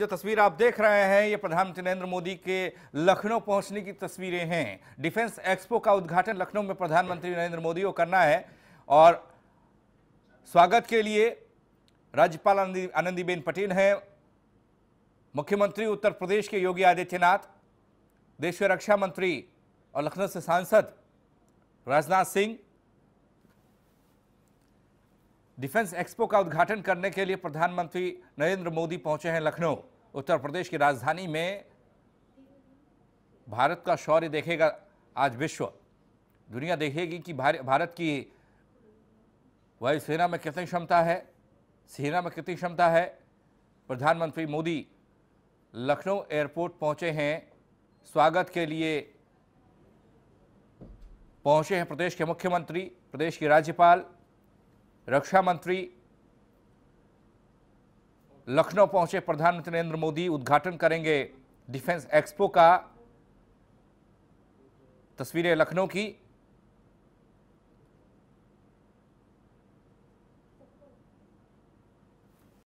जो तस्वीर आप देख रहे हैं ये प्रधानमंत्री नरेंद्र मोदी के लखनऊ पहुंचने की तस्वीरें हैं डिफेंस एक्सपो का उद्घाटन लखनऊ में प्रधानमंत्री नरेंद्र मोदी को करना है और स्वागत के लिए राज्यपाल आनंदीबेन पटेल हैं मुख्यमंत्री उत्तर प्रदेश के योगी आदित्यनाथ देश के रक्षा मंत्री और लखनऊ से सांसद राजनाथ सिंह डिफेंस एक्सपो का उद्घाटन करने के लिए प्रधानमंत्री नरेंद्र मोदी पहुंचे हैं लखनऊ उत्तर प्रदेश की राजधानी में भारत का शौर्य देखेगा आज विश्व दुनिया देखेगी कि भारत की वायुसेना में कितनी क्षमता है सेना में कितनी क्षमता है प्रधानमंत्री मोदी लखनऊ एयरपोर्ट पहुंचे हैं स्वागत के लिए पहुंचे हैं प्रदेश के मुख्यमंत्री प्रदेश की राज्यपाल रक्षा मंत्री लखनऊ पहुंचे प्रधानमंत्री नरेंद्र मोदी उद्घाटन करेंगे डिफेंस एक्सपो का तस्वीरें लखनऊ की